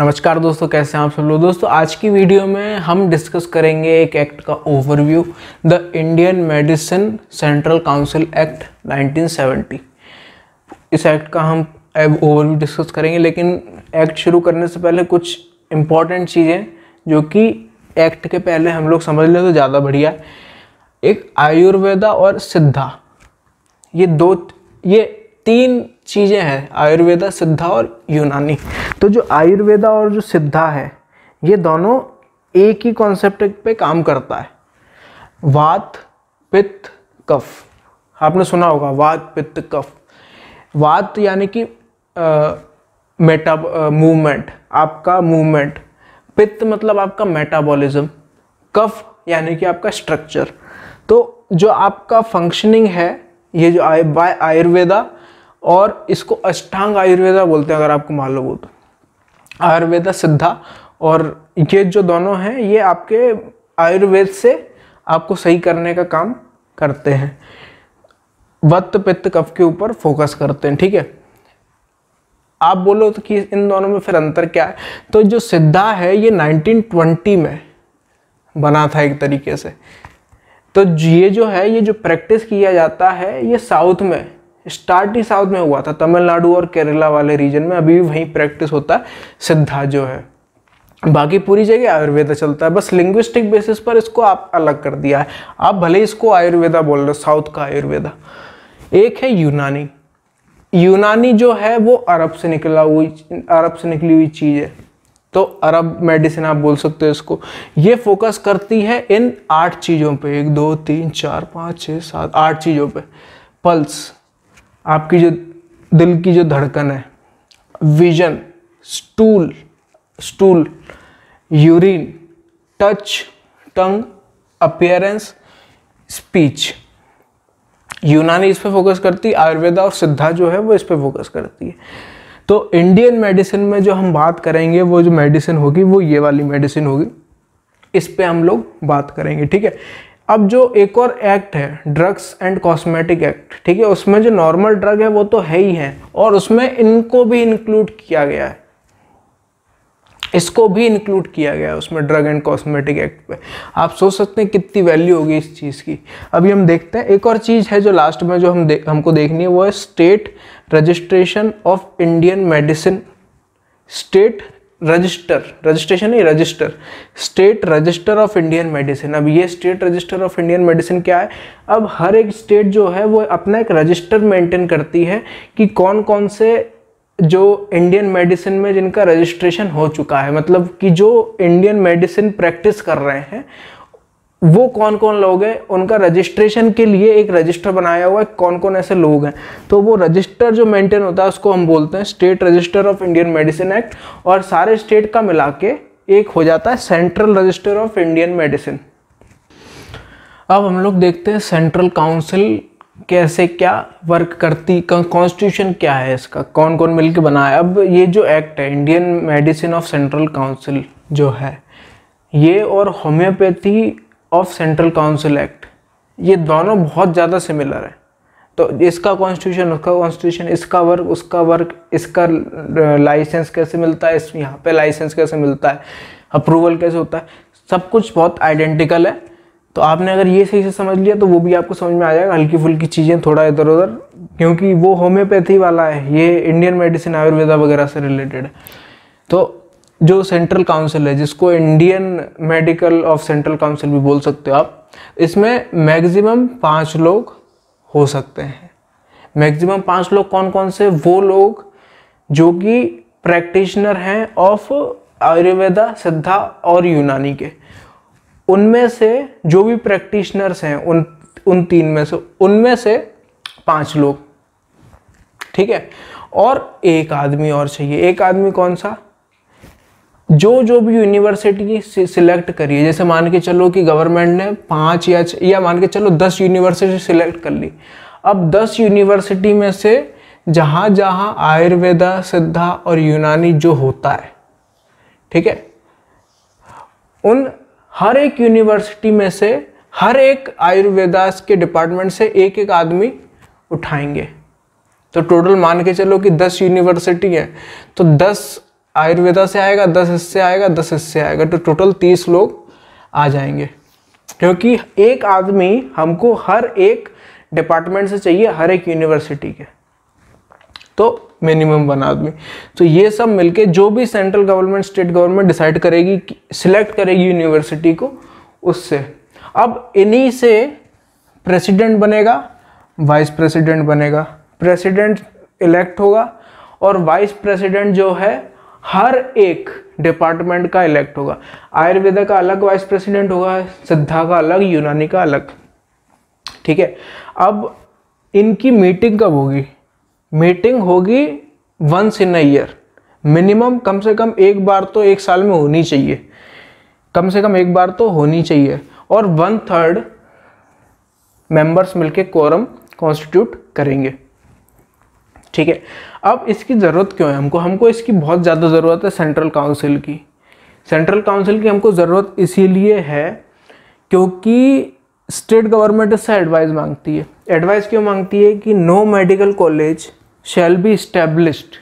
नमस्कार दोस्तों कैसे हैं आप सब लोग दोस्तों आज की वीडियो में हम डिस्कस करेंगे एक एक्ट का overview the Indian medicine central council act 1970 इस एक्ट का हम ओवरव्यू डिस्कस करेंगे लेकिन एक्ट शुरू करने से पहले कुछ इम्पॉर्टेंट चीज़ें जो कि एक्ट के पहले हम लोग समझ लें तो ज़्यादा बढ़िया एक आयुर्वेदा और सिद्धा ये दो ये तीन चीज़ें हैं आयुर्वेदा सिद्धा और यूनानी तो जो आयुर्वेदा और जो सिद्धा है ये दोनों एक ही कॉन्सेप्ट पे काम करता है वात पित्त कफ आपने सुना होगा वात पित्त कफ वात यानी कि मेटा मूवमेंट आपका मूवमेंट पित्त मतलब आपका मेटाबॉलिज्म कफ यानी कि आपका स्ट्रक्चर तो जो आपका फंक्शनिंग है ये जो आयुर्वेदा और इसको अष्टांग आयुर्वेदा बोलते हैं अगर आपको मालूम हो तो आयुर्वेदा सिद्धा और ये जो दोनों हैं ये आपके आयुर्वेद से आपको सही करने का काम करते हैं वत्त पित्त कफ के ऊपर फोकस करते हैं ठीक है आप बोलो तो कि इन दोनों में फिर अंतर क्या है तो जो सिद्धा है ये 1920 में बना था एक तरीके से तो ये जो है ये जो प्रैक्टिस किया जाता है ये साउथ में स्टार्ट ही साउथ में हुआ था तमिलनाडु और केरला वाले रीजन में अभी भी वहीं प्रैक्टिस होता है सिद्धा जो है बाकी पूरी जगह आयुर्वेदा चलता है बस लिंग्विस्टिक बेसिस पर इसको आप अलग कर दिया है आप भले इसको आयुर्वेदा बोल रहे हो साउथ का आयुर्वेदा एक है यूनानी यूनानी जो है वो अरब से निकला हुई अरब से निकली हुई चीज़ है तो अरब मेडिसिन आप बोल सकते हो इसको ये फोकस करती है इन आठ चीज़ों पे एक दो तीन चार पाँच छः सात आठ चीज़ों पे पल्स आपकी जो दिल की जो धड़कन है vision stool stool urine touch tongue appearance speech Unani इस पर फोकस करती है आयुर्वेदा और सिद्धा जो है वो इस पर फोकस करती है तो इंडियन मेडिसिन में जो हम बात करेंगे वो जो मेडिसिन होगी वो ये वाली मेडिसिन होगी इस पर हम लोग बात करेंगे ठीक है अब जो एक और एक्ट है ड्रग्स एंड कॉस्मेटिक एक्ट ठीक है उसमें जो नॉर्मल ड्रग है वो तो है ही है और उसमें इनको भी इंक्लूड किया गया है इसको भी इंक्लूड किया गया है उसमें ड्रग एंड कॉस्मेटिक एक्ट पे आप सोच सकते हैं कितनी वैल्यू होगी इस चीज़ की अभी हम देखते हैं एक और चीज़ है जो लास्ट में जो हम दे, हमको देखनी है वो है state registration of Indian medicine state register registration नहीं register state register of Indian medicine अब ये state register of Indian medicine क्या है अब हर एक स्टेट जो है वो अपना एक रजिस्टर मेंटेन करती है कि कौन कौन से जो इंडियन मेडिसिन में जिनका रजिस्ट्रेशन हो चुका है मतलब कि जो इंडियन मेडिसिन प्रैक्टिस कर रहे हैं वो कौन कौन लोग हैं उनका रजिस्ट्रेशन के लिए एक रजिस्टर बनाया हुआ है कौन कौन ऐसे लोग हैं तो वो रजिस्टर जो मेंटेन होता है उसको हम बोलते हैं state register of Indian medicine act और सारे स्टेट का मिला के एक हो जाता है central register of Indian medicine अब हम लोग देखते हैं सेंट्रल काउंसिल कैसे क्या वर्क करती कॉन्स्टिट्यूशन क्या है इसका कौन कौन मिलकर बनाया अब ये जो एक्ट है Indian medicine of central council जो है ये और homoeopathy of central council act ये दोनों बहुत ज़्यादा सिमिलर है तो इसका कॉन्स्टिट्यूशन उसका कॉन्स्टिट्यूशन इसका वर्क उसका वर्क इसका लाइसेंस कैसे मिलता है इस यहाँ पे लाइसेंस कैसे मिलता है अप्रूवल कैसे होता है सब कुछ बहुत आइडेंटिकल है तो आपने अगर ये सही से समझ लिया तो वो भी आपको समझ में आ जाएगा हल्की फुल्की चीज़ें थोड़ा इधर उधर क्योंकि वो होम्योपैथी वाला है ये इंडियन मेडिसिन आयुर्वेदा वगैरह से रिलेटेड है तो जो सेंट्रल काउंसिल है जिसको Indian medical of central council भी बोल सकते हो आप इसमें मैक्सिमम पाँच लोग हो सकते हैं मैक्सिमम पाँच लोग कौन कौन से वो लोग जो कि प्रैक्टिशनर हैं ऑफ आयुर्वेदा सिद्धा और यूनानी के उनमें से जो भी प्रैक्टिशनर्स हैं उन उन तीन में से उनमें से पांच लोग ठीक है और एक आदमी और चाहिए एक आदमी कौन सा जो जो भी यूनिवर्सिटी सिलेक्ट करी है जैसे मान के चलो कि गवर्नमेंट ने पाँच या या मान के चलो दस यूनिवर्सिटी सिलेक्ट कर ली अब दस यूनिवर्सिटी में से जहाँ जहाँ आयुर्वेदा सिद्धा और यूनानी जो होता है ठीक है उन हर एक यूनिवर्सिटी में से हर एक आयुर्वेदा के डिपार्टमेंट से एक एक आदमी उठाएंगे तो टोटल मान के चलो कि दस यूनिवर्सिटी हैं तो दस आयुर्वेदा से आएगा दस इससे आएगा दस इससे आएगा तो टोटल तीस लोग आ जाएंगे क्योंकि एक आदमी हमको हर एक डिपार्टमेंट से चाहिए हर एक यूनिवर्सिटी के तो मिनिमम वन आदमी तो ये सब मिलके जो भी central government state government decide करेगी सिलेक्ट करेगी यूनिवर्सिटी को उससे अब इन्हीं से प्रेसिडेंट बनेगा वाइस प्रेसिडेंट बनेगा प्रेसिडेंट इलेक्ट होगा और वाइस प्रेसिडेंट जो है हर एक डिपार्टमेंट का इलेक्ट होगा आयुर्वेदा का अलग वाइस प्रेसिडेंट होगा सिद्धा का अलग यूनानी का अलग ठीक है अब इनकी मीटिंग कब होगी मीटिंग होगी once in a year minimum कम से कम एक बार तो एक साल में होनी चाहिए कम से कम एक बार तो होनी चाहिए और वन थर्ड मेंबर्स मिलके कोरम कॉन्स्टिट्यूट करेंगे ठीक है अब इसकी ज़रूरत क्यों है हमको हमको इसकी बहुत ज़्यादा ज़रूरत है सेंट्रल काउंसिल की सेंट्रल काउंसिल की हमको ज़रूरत इसीलिए है क्योंकि स्टेट गवर्नमेंट इससे एडवाइस मांगती है एडवाइस क्यों मांगती है कि no medical college shall be established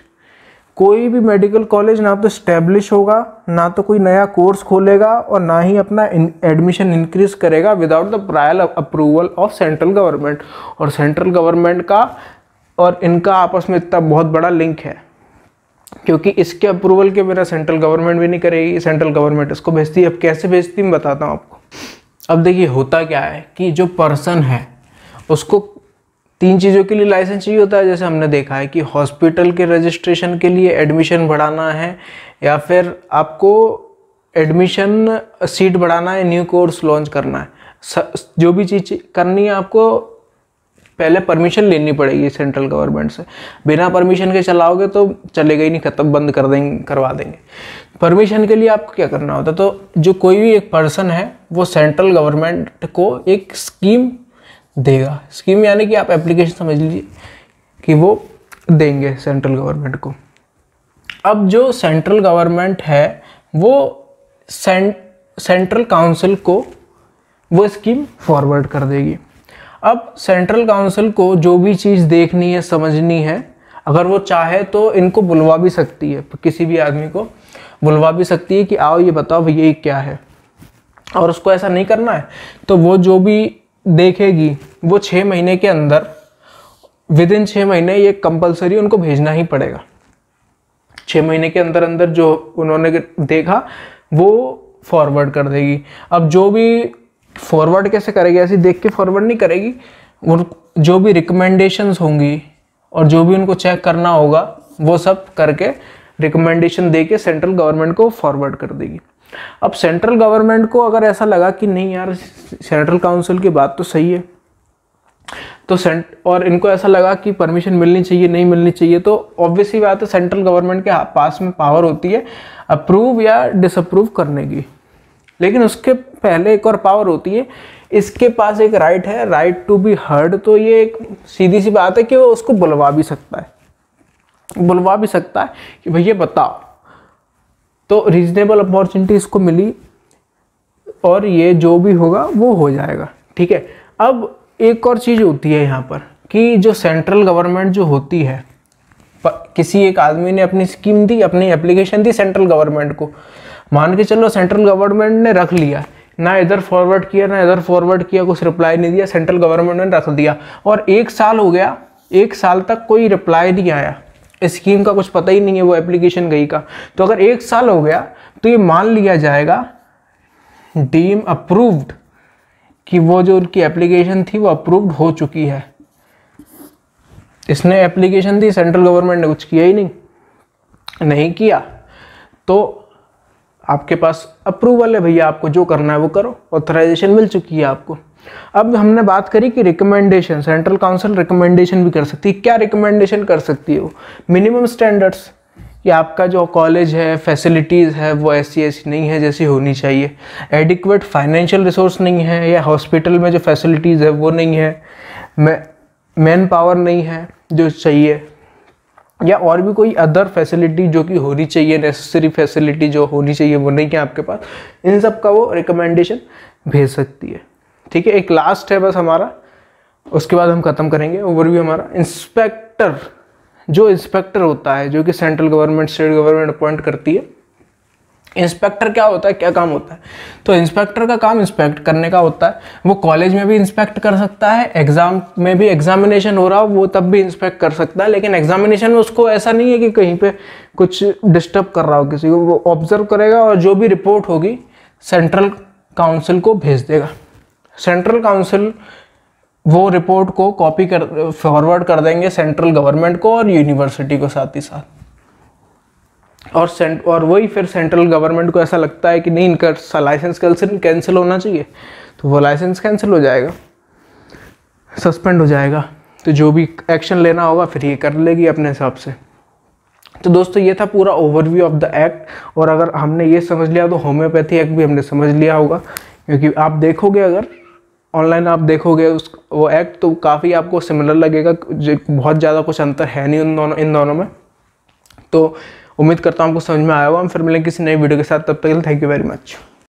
कोई भी मेडिकल कॉलेज ना तो इस्टेब्लिश होगा ना तो कोई नया कोर्स खोलेगा और ना ही अपना एडमिशन इंक्रीज करेगा without the prior approval of central government और सेंट्रल गवर्नमेंट का और इनका आपस में इतना बहुत बड़ा लिंक है क्योंकि इसके अप्रूवल के बिना सेंट्रल गवर्नमेंट भी नहीं करेगी सेंट्रल गवर्नमेंट इसको भेजती है अब कैसे भेजती मैं बताता हूँ आपको अब देखिए होता क्या है कि जो पर्सन है उसको तीन चीज़ों के लिए लाइसेंस चाहिए होता है जैसे हमने देखा है कि हॉस्पिटल के रजिस्ट्रेशन के लिए एडमिशन बढ़ाना है या फिर आपको एडमिशन सीट बढ़ाना है न्यू कोर्स लॉन्च करना है जो भी चीज़ करनी है आपको पहले परमिशन लेनी पड़ेगी सेंट्रल गवर्नमेंट से बिना परमिशन के चलाओगे तो चलेगा ही नहीं खत्म बंद कर देंगे करवा देंगे परमिशन के लिए आपको क्या करना होता है तो जो कोई भी एक पर्सन है वो सेंट्रल गवर्नमेंट को एक स्कीम देगा स्कीम यानी कि आप एप्लीकेशन समझ लीजिए कि वो देंगे सेंट्रल गवर्नमेंट को अब जो सेंट्रल गवर्नमेंट है वो सेंट सेंट्रल काउंसिल को वो स्कीम फॉरवर्ड कर देगी अब सेंट्रल काउंसिल को जो भी चीज़ देखनी है समझनी है अगर वो चाहे तो इनको बुलवा भी सकती है किसी भी आदमी को बुलवा भी सकती है कि आओ ये बताओ भैया ये क्या है और उसको ऐसा नहीं करना है तो वो जो भी देखेगी वो छः महीने के अंदर विद इन छः महीने ये कंपलसरी उनको भेजना ही पड़ेगा छः महीने के अंदर अंदर जो उन्होंने देखा वो फॉरवर्ड कर देगी अब जो भी फॉरवर्ड कैसे करेगी ऐसे देख के फॉरवर्ड नहीं करेगी और जो भी रिकमेंडेशंस होंगी और जो भी उनको चेक करना होगा वो सब करके रिकमेंडेशन दे के सेंट्रल गवर्नमेंट को फॉरवर्ड कर देगी अब सेंट्रल गवर्नमेंट को अगर ऐसा लगा कि नहीं यार सेंट्रल काउंसिल की बात तो सही है तो सेंट और इनको ऐसा लगा कि परमिशन मिलनी चाहिए नहीं मिलनी चाहिए तो ऑब्वियसली बात है सेंट्रल गवर्नमेंट के पास में पावर होती है अप्रूव या डिसअप्रूव करने की लेकिन उसके पहले एक और पावर होती है इसके पास एक राइट है राइट टू बी हर्ड तो ये एक सीधी सी बात है कि वो उसको बुलवा भी सकता है बुलवा भी सकता है कि भैया बताओ तो रीजनेबल अपॉर्चुनिटी इसको मिली और ये जो भी होगा वो हो जाएगा ठीक है अब एक और चीज़ होती है यहाँ पर कि जो सेंट्रल गवर्नमेंट जो होती है किसी एक आदमी ने अपनी स्कीम दी अपनी एप्लीकेशन दी सेंट्रल गवर्नमेंट को मान के चलो सेंट्रल गवर्नमेंट ने रख लिया ना इधर फॉरवर्ड किया ना इधर फॉरवर्ड किया कुछ रिप्लाई नहीं दिया सेंट्रल गवर्नमेंट ने रख दिया और एक साल हो गया एक साल तक कोई रिप्लाई नहीं आया स्कीम का कुछ पता ही नहीं है वो एप्लीकेशन गई का तो अगर एक साल हो गया तो ये मान लिया जाएगा डीम अप्रूव्ड कि वो जो उनकी एप्लीकेशन थी वो अप्रूव्ड हो चुकी है इसने एप्लीकेशन दी सेंट्रल गवर्नमेंट ने कुछ किया ही नहीं नहीं किया तो आपके पास अप्रूवल है भैया आपको जो करना है वो करो ऑथराइजेशन मिल चुकी है आपको अब हमने बात करी कि रिकमेंडेशन सेंट्रल काउंसिल रिकमेंडेशन भी कर सकती है क्या रिकमेंडेशन कर सकती है वो मिनिमम स्टैंडर्ड्स कि आपका जो कॉलेज है फैसिलिटीज़ है वो ऐसी ऐसी नहीं है जैसी होनी चाहिए एडिक्वेट फाइनेंशियल रिसोर्स नहीं है या हॉस्पिटल में जो फैसिलिटीज़ है वो नहीं है मैन पावर नहीं है जो चाहिए या और भी कोई अदर फैसिलिटी जो कि होनी चाहिए नेसेसरी फैसिलिटी जो होनी चाहिए वो नहीं है आपके पास इन सब का वो रिकमेंडेशन भेज सकती है ठीक है एक लास्ट है बस हमारा उसके बाद हम ख़त्म करेंगे ओवरव्यू हमारा इंस्पेक्टर जो इंस्पेक्टर होता है जो कि central government state government appoint करती है इंस्पेक्टर क्या होता है क्या काम होता है तो इंस्पेक्टर का काम इंस्पेक्ट करने का होता है वो कॉलेज में भी इंस्पेक्ट कर सकता है एग्जाम में भी एग्जामिनेशन हो रहा हो वो तब भी इंस्पेक्ट कर सकता है लेकिन एग्जामिनेशन में उसको ऐसा नहीं है कि कहीं पे कुछ डिस्टर्ब कर रहा हो किसी को वो ऑब्जर्व करेगा और जो भी रिपोर्ट होगी सेंट्रल काउंसिल को भेज देगा सेंट्रल काउंसिल वो रिपोर्ट को कॉपी कर फॉरवर्ड कर देंगे सेंट्रल गवर्नमेंट को और यूनिवर्सिटी को साथ ही साथ और सेंट और वही फिर सेंट्रल गवर्नमेंट को ऐसा लगता है कि नहीं इनका लाइसेंस कैंसिल कैंसिल होना चाहिए तो वो लाइसेंस कैंसिल हो जाएगा सस्पेंड हो जाएगा तो जो भी एक्शन लेना होगा फिर ये कर लेगी अपने हिसाब से तो दोस्तों ये था पूरा ओवरव्यू ऑफ द एक्ट और अगर हमने ये समझ लिया तो होम्योपैथी एक्ट भी हमने समझ लिया होगा क्योंकि आप देखोगे अगर ऑनलाइन आप देखोगे उस वो एक्ट तो काफ़ी आपको सिमिलर लगेगा बहुत ज़्यादा कुछ अंतर है नहीं उन दोनों इन दोनों में तो उम्मीद करता हूँ आपको समझ में आया होगा हम फिर मिलेंगे किसी नई वीडियो के साथ तब तक थैंक यू वेरी मच